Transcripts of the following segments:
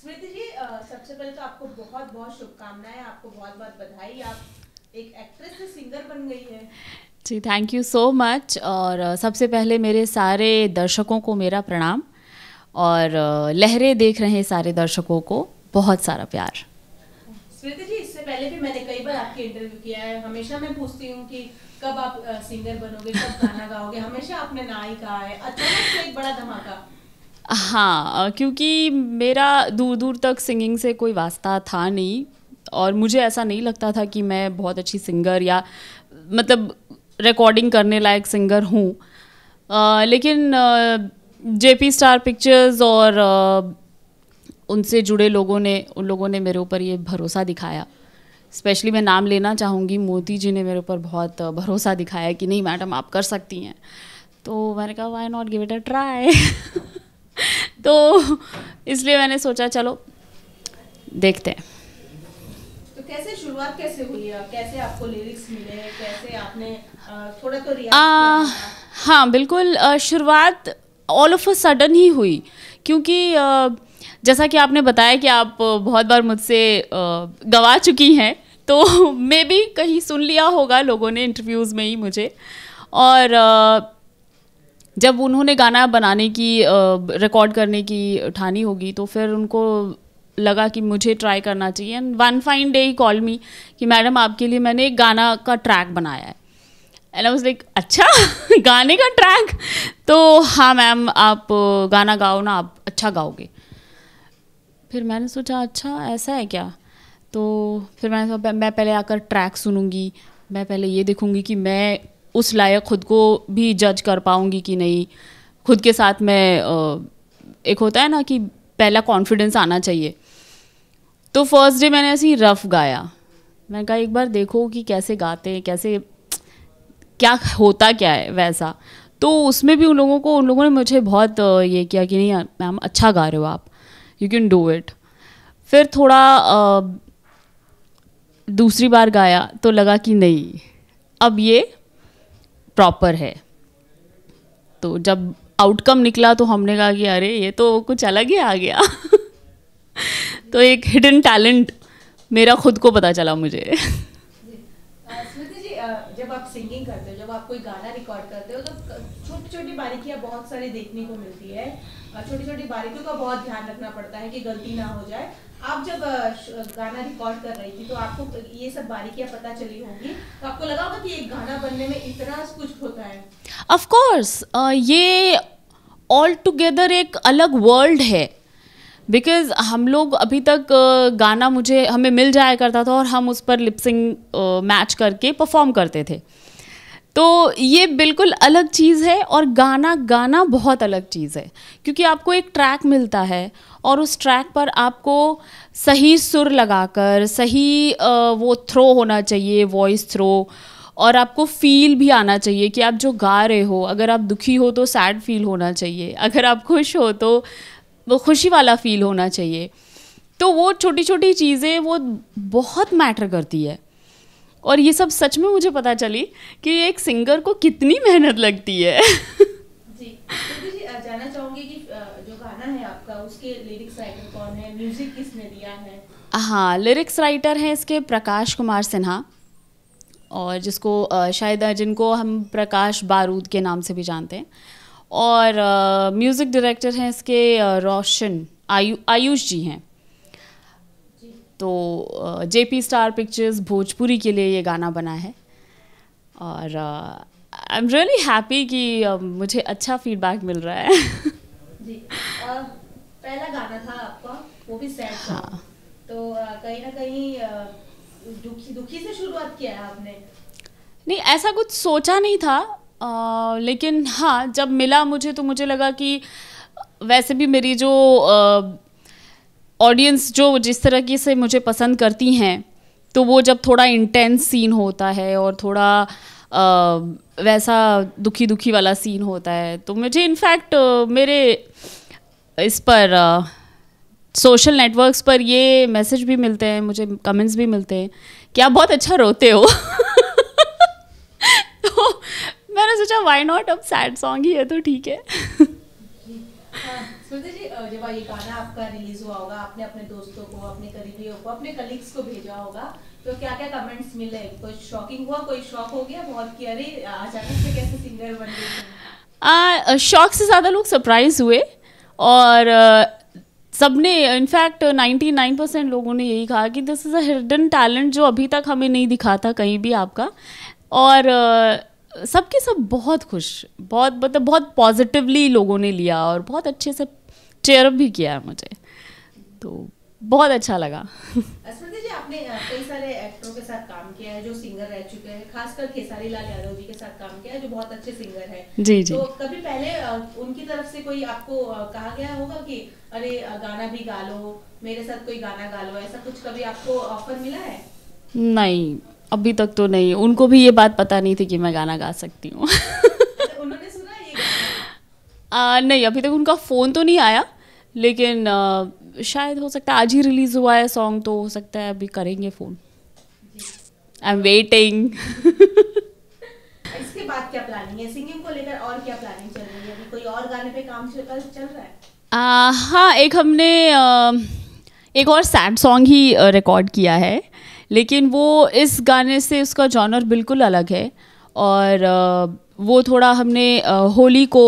स्मृति जी सबसे पहले तो आपको बहुत बहुत शुभकामनाएं आपको बहुत बहुत बधाई आप एक एक्ट्रेस से सिंगर बन गई है जी थैंक यू सो मच और सबसे पहले मेरे सारे दर्शकों को मेरा प्रणाम और लहरें देख रहे हैं सारे दर्शकों को बहुत सारा प्यार स्मृति जी इससे पहले भी मैंने कई बार आपके इंटरव्यू किया है हमेशा मैं पूछती हूँ कि कब आप सिंगर बनोगे कब गाना गाओगे हमेशा आपने ना ही कहा है अचानक से एक बड़ा धमाका हाँ क्योंकि मेरा दूर दूर तक सिंगिंग से कोई वास्ता था नहीं और मुझे ऐसा नहीं लगता था कि मैं बहुत अच्छी सिंगर या मतलब रिकॉर्डिंग करने लायक सिंगर हूँ लेकिन जे पी स्टार पिक्चर्स और उनसे जुड़े लोगों ने उन लोगों ने मेरे ऊपर ये भरोसा दिखाया स्पेशली मैं नाम लेना चाहूँगी मोदी जी ने मेरे ऊपर बहुत भरोसा दिखाया कि नहीं मैडम आप कर सकती हैं तो मैंने कहा why not give it a try तो इसलिए मैंने सोचा चलो देखते हैं तो तो हाँ बिल्कुल शुरुआत ऑल ऑफ अ सडन ही हुई क्योंकि जैसा कि आपने बताया कि आप बहुत बार मुझसे गवा चुकी हैं तो मैं भी कहीं सुन लिया होगा लोगों ने इंटरव्यूज़ में ही मुझे और आ, जब उन्होंने गाना बनाने की रिकॉर्ड करने की ठानी होगी तो फिर उनको लगा कि मुझे ट्राई करना चाहिए एंड वन फाइन डे ही कॉल मी कि मैडम आपके लिए मैंने एक गाना का ट्रैक बनाया है एंड आई वाज लाइक अच्छा गाने का ट्रैक तो हाँ मैम आप गाना गाओ ना आप अच्छा गाओगे फिर मैंने सोचा अच्छा ऐसा है क्या तो फिर मैंने मैं पहले आकर ट्रैक सुनूंगी मैं पहले ये देखूंगी कि मैं उस लायक खुद को भी जज कर पाऊंगी कि नहीं खुद के साथ मैं एक होता है ना कि पहला कॉन्फिडेंस आना चाहिए तो फर्स्ट डे मैंने ऐसे ही रफ गाया मैंने कहा एक बार देखो कि कैसे गाते हैं कैसे क्या होता क्या है वैसा तो उसमें भी उन लोगों को उन लोगों ने मुझे बहुत ये किया कि नहीं मैम अच्छा गा रहे हो आप यू कैन डू इट फिर थोड़ा दूसरी बार गाया तो लगा कि नहीं अब ये प्रॉपर है तो जब आउटकम निकला तो हमने कहा कि अरे ये तो कुछ अलग ही आ गया तो एक हिडन टैलेंट मेरा खुद को पता चला मुझे जब आप सिंगिंग करते हो जब आप कोई गाना रिकॉर्ड करते हो तो छोटी छोटी बारीकियां बहुत सारी देखने को मिलती है छोटी छोटी बारीकियों का बहुत ध्यान रखना पड़ता है कि गलती ना हो जाए आप जब गाना रिकॉर्ड कर रही थी तो आपको ये सब बारीकियां पता चली होंगी तो आपको लगा होगा कि एक गाना बनने में इतना कुछ होता है ऑफ कोर्स ये ऑल टुगेदर एक अलग वर्ल्ड है बिकॉज हम लोग अभी तक गाना मुझे हमें मिल जाया करता था और हम उस पर लिपसिंग मैच करके परफॉर्म करते थे तो ये बिल्कुल अलग चीज़ है और गाना गाना बहुत अलग चीज़ है क्योंकि आपको एक ट्रैक मिलता है और उस ट्रैक पर आपको सही सुर लगाकर सही वो थ्रो होना चाहिए वॉइस थ्रो और आपको फील भी आना चाहिए कि आप जो गा रहे हो अगर आप दुखी हो तो सैड फील होना चाहिए अगर आप खुश हो तो वो खुशी वाला फील होना चाहिए तो वो छोटी छोटी चीज़ें वो बहुत मैटर करती है और ये सब सच में मुझे पता चली कि एक सिंगर को कितनी मेहनत लगती है तो हाँ लिरिक्स राइटर हैं इसके प्रकाश कुमार सिन्हा और जिसको शायद जिनको हम प्रकाश बारूद के नाम से भी जानते हैं और म्यूज़िक डायरेक्टर हैं इसके रोशन आयु आयुष जी हैं तो J P Star Pictures Bhojpuri के लिए ये गाना बना है और आई एम रियली हैप्पी कि um, मुझे अच्छा फीडबैक मिल रहा है जी uh, पहला गाना था आपका वो भी सैड हाँ तो कहीं ना कहीं दुखी दुखी से शुरुआत किया है आपने नहीं ऐसा कुछ सोचा नहीं था आ, लेकिन हाँ जब मिला मुझे तो मुझे लगा कि वैसे भी मेरी जो ऑडियंस जो जिस तरह की से मुझे पसंद करती हैं तो वो जब थोड़ा इंटेंस सीन होता है और थोड़ा वैसा दुखी दुखी वाला सीन होता है तो मुझे इनफैक्ट मेरे इस पर सोशल नेटवर्क्स पर ये मैसेज भी मिलते हैं मुझे कमेंट्स भी मिलते हैं कि आप बहुत अच्छा रोते हो तो मैंने सोचा वाई नॉट अब सैड सॉन्ग ही है तो ठीक है शौक जी जब ये गाना आपका रिलीज हुआ होगा आपने अपने दोस्तों को अपने करीबियों को अपने कलीग्स को भेजा होगा तो क्या क्या कमेंट्स मिले कोई शॉकिंग हुआ कोई शॉक हो गया बहुत अरे अचानक से कैसे सिंगर बन गए से ज़्यादा लोग सरप्राइज हुए और सबने इनफैक्ट 99 परसेंट लोगों ने यही कहा कि this is a hidden talent जो अभी तक हमें नहीं दिखा था कहीं भी आपका और सबके सब बहुत खुश बहुत मतलब बहुत पॉजिटिवली लोगों ने लिया और बहुत अच्छे से चेयरअप भी किया है मुझे तो बहुत अच्छा लगा जी आपने कई सारे एक्टरों के साथ काम किया है जो सिंगर रह चुके हैं खासकर खेसारी लाल यादव जी के साथ काम किया है जो बहुत अच्छे सिंगर हैं जी जी तो कभी पहले उनकी तरफ से कोई आपको कहा गया होगा कि अरे गाना भी गा लो मेरे साथ कोई गाना ऐसा कुछ कभी आपको ऑफर मिला है नहीं अभी तक तो नहीं उनको भी ये बात पता नहीं थी कि मैं गाना गा सकती हूँ आ, नहीं अभी तक उनका फ़ोन तो नहीं आया लेकिन आ, शायद हो सकता है आज ही रिलीज़ हुआ है सॉन्ग तो हो सकता है अभी करेंगे फ़ोन आई एम वेटिंग इसके बाद क्या प्लानिंग है सिंगिंग को लेकर और क्या प्लानिंग चल रही है अभी कोई और गाने पे काम चल रहा है हाँ एक हमने एक और सैड सॉन्ग ही रिकॉर्ड किया है लेकिन वो इस गाने से उसका जॉनर बिल्कुल अलग है और वो थोड़ा हमने होली को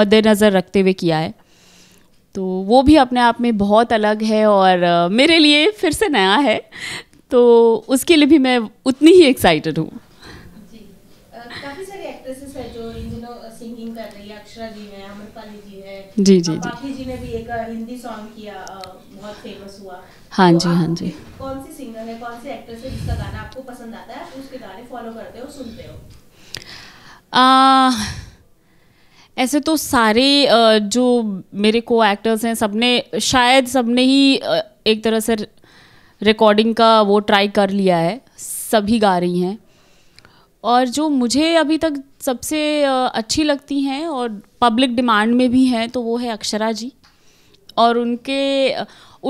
मद्देनज़र रखते हुए किया है तो वो भी अपने आप में बहुत अलग है और मेरे लिए फिर से नया है तो उसके लिए भी मैं उतनी ही एक्साइटेड हूँ जी जी जी जी ने भी एक हिंदी सॉन्ग किया बहुत फेमस हुआ हाँ तो जी हाँ जी कौन सी सिंगर है कौन सी एक्ट्रेस है जिसका गाना आपको पसंद आता है आप उसके गाने फॉलो करते हो सुनते हो आ, ऐसे तो सारे जो मेरे को एक्टर्स हैं सबने शायद सबने ही एक तरह से रिकॉर्डिंग का वो ट्राई कर लिया है सभी गा रही हैं और जो मुझे अभी तक सबसे अच्छी लगती हैं और पब्लिक डिमांड में भी हैं तो वो है अक्षरा जी और उनके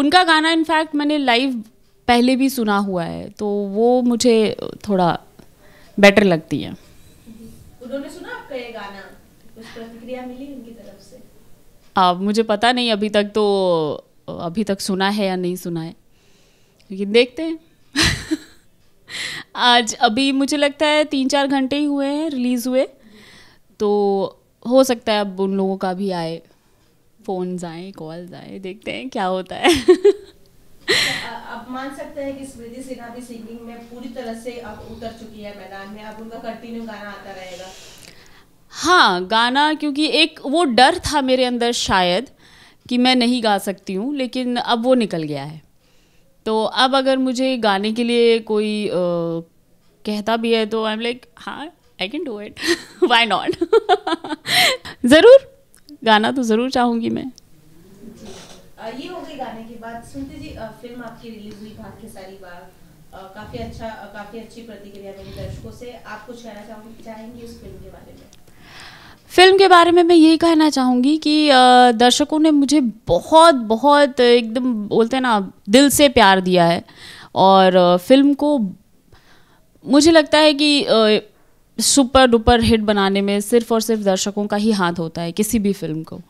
उनका गाना इनफैक्ट मैंने लाइव पहले भी सुना हुआ है तो वो मुझे थोड़ा बेटर लगती है उन्होंने सुना आपका ये गाना कुछ प्रतिक्रिया मिली उनकी तरफ से अब मुझे पता नहीं अभी तक तो अभी तक सुना है या नहीं सुना है लेकिन देखते हैं आज अभी मुझे लगता है तीन चार घंटे ही हुए हैं रिलीज़ हुए तो हो सकता है अब उन लोगों का भी आए फोन आए कॉल्स आए देखते हैं क्या होता है तो आप मान सकते हैं कि स्मृति सिन्हा भी सिंगिंग में पूरी तरह से अब उतर चुकी है मैदान में अब उनका कंटिन्यू गाना आता रहेगा हाँ गाना क्योंकि एक वो डर था मेरे अंदर शायद कि मैं नहीं गा सकती हूँ लेकिन अब वो निकल गया है तो अब अगर मुझे गाने के लिए कोई आ, कहता भी है तो आई एम लाइक हाँ I can do it why not ज़रूर गाना तो ज़रूर चाहूँगी मैं ये हो गई गाने बात सुनते जी फिल्म आपकी रिलीज हुई भाग के सारी बार काफ़ी अच्छा काफ़ी अच्छी प्रतिक्रिया मिली दर्शकों से आप कुछ कहना चाहोगे चाहेंगे उस फिल्म के बारे में फिल्म के बारे में मैं यही कहना चाहूँगी कि दर्शकों ने मुझे बहुत बहुत एकदम बोलते हैं ना दिल से प्यार दिया है और फिल्म को मुझे लगता है कि सुपर डुपर हिट बनाने में सिर्फ और सिर्फ दर्शकों का ही हाथ होता है किसी भी फिल्म को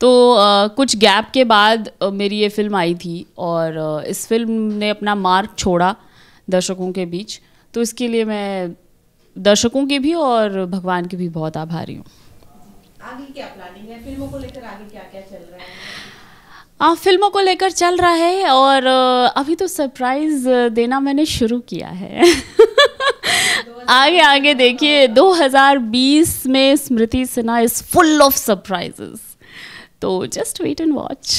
तो आ, कुछ गैप के बाद आ, मेरी ये फिल्म आई थी और आ, इस फिल्म ने अपना मार्क छोड़ा दर्शकों के बीच तो इसके लिए मैं दर्शकों के भी और भगवान के भी बहुत आभारी हूँ फिल्मों को लेकर चल रहा है हाँ फिल्मों को लेकर चल रहा है और अभी तो सरप्राइज देना मैंने शुरू किया है आगे आगे देखिए 2020 में Smriti Sinha is full of surprises तो जस्ट वेट एंड वॉच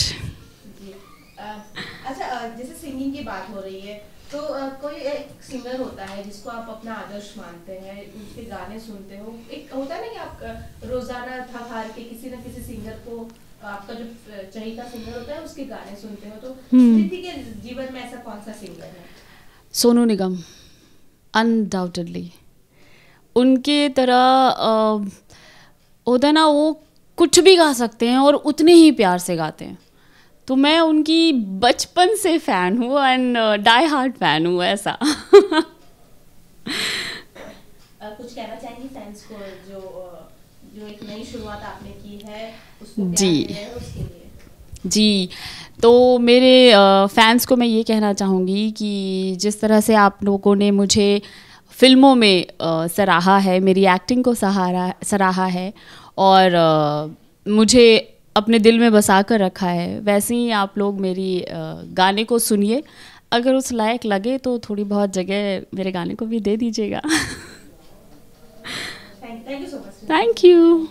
अच्छा uh, जैसे सिंगिंग की बात हो रही है तो uh, कोई एक सिंगर होता है जिसको आप अपना आदर्श मानते हैं उसके गाने सुनते हो एक होता आप uh, रोजाना थक हार के किसी ना किसी सिंगर को आपका जो चहिता सिंगर होता है उसके गाने सुनते हो तो हम्म। स्थिति के जीवन में ऐसा कौन सा सिंगर है सोनू निगम अनडाउटेडली उनके तरह होता ना वो कुछ भी गा सकते हैं और उतने ही प्यार से गाते हैं तो मैं उनकी बचपन से फ़ैन हूँ एंड डाई हार्ट फ़ैन हूँ ऐसा कुछ कहना चाहेंगी फैंस को जो uh, जो एक नई शुरुआत आपने की है जी है उसके जी तो मेरे फैंस uh, को मैं ये कहना चाहूँगी कि जिस तरह से आप लोगों ने मुझे फिल्मों में uh, सराहा है मेरी एक्टिंग को सहारा सराहा है और आ, मुझे अपने दिल में बसा कर रखा है वैसे ही आप लोग मेरी गाने को सुनिए अगर उस लायक लगे तो थोड़ी बहुत जगह मेरे गाने को भी दे दीजिएगा थैंक यू